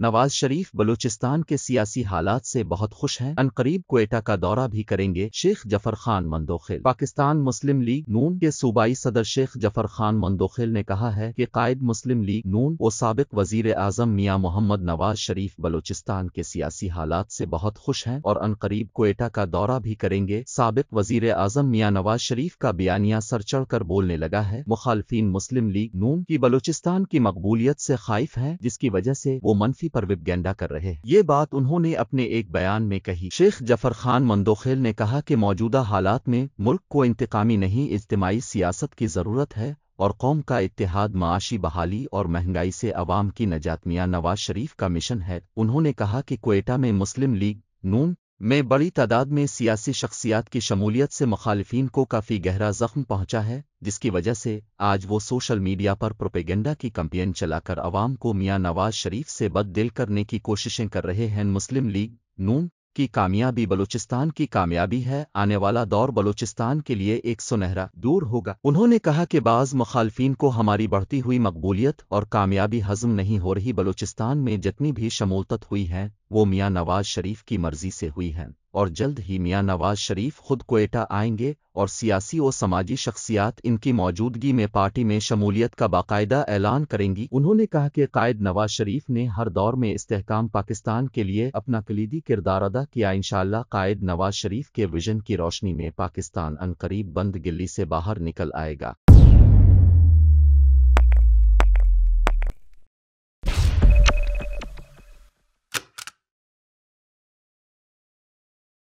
नवाज शरीफ बलूचिस्तान के सियासी हालात से बहुत खुश हैं अनकरीब कोटा का दौरा भी करेंगे शेख जफर खान मंदोखिल पाकिस्तान मुस्लिम लीग नून के सूबाई सदर शेख जफर खान मंदोखिल ने कहा है कि कायद मुस्लिम लीग नून और सबक वजीर आजम मियाँ मोहम्मद नवाज शरीफ बलूचिस्तान के सियासी हालात से बहुत खुश हैं और अनकरीब कोटा का दौरा भी करेंगे सबक वजीर आजम मियाँ नवाज शरीफ का बयानिया सर चढ़कर बोलने लगा है मुखालफी मुस्लिम लीग नून की बलूचिस्तान की मकबूलियत से खाइफ है जिसकी वजह से वो मनफी राजनीति पर विपगेंडा कर रहे हैं ये बात उन्होंने अपने एक बयान में कही शेख जफर खान मंदोखेल ने कहा कि मौजूदा हालात में मुल्क को इंतकामी नहीं इज्तमाही सियासत की ज़रूरत है और कौम का इतिहाद माशी बहाली और महंगाई से अवाम की नजातमिया नवाज शरीफ का मिशन है उन्होंने कहा कि कोयटा में मुस्लिम लीग नून में बड़ी तादाद में सियासी शख्सियात की शमूलियत से मुखालफी को काफ़ी गहरा जख्म पहुंचा है जिसकी वजह से आज वो सोशल मीडिया पर प्रोपेगेंडा की कंपेन चलाकर अवाम को मियां नवाज शरीफ से बद दिल करने की कोशिशें कर रहे हैं मुस्लिम लीग नून की कामयाबी बलूचिस्तान की कामयाबी है आने वाला दौर बलूचिस्तान के लिए एक सुनहरा दूर होगा उन्होंने कहा कि बाज़ मुखालफी को हमारी बढ़ती हुई मकबूलियत और कामयाबी हजम नहीं हो रही बलूचिस्तान में जितनी भी शमूलत हुई हैं वो मियाँ नवाज शरीफ की मर्जी से हुई हैं और जल्द ही मियां नवाज शरीफ खुद कोयटा आएंगे और सियासी और समाजी शख्सियात इनकी मौजूदगी में पार्टी में शमूलियत का बाकायदा ऐलान करेंगी उन्होंने कहा कि कायद नवाज शरीफ ने हर दौर में इस्तेकाम पाकिस्तान के लिए अपना कलीदी किरदार अदा किया इंशाला कायद नवाज शरीफ के विजन की रोशनी में पाकिस्तान अनकरीब बंद गिल्ली से बाहर निकल आएगा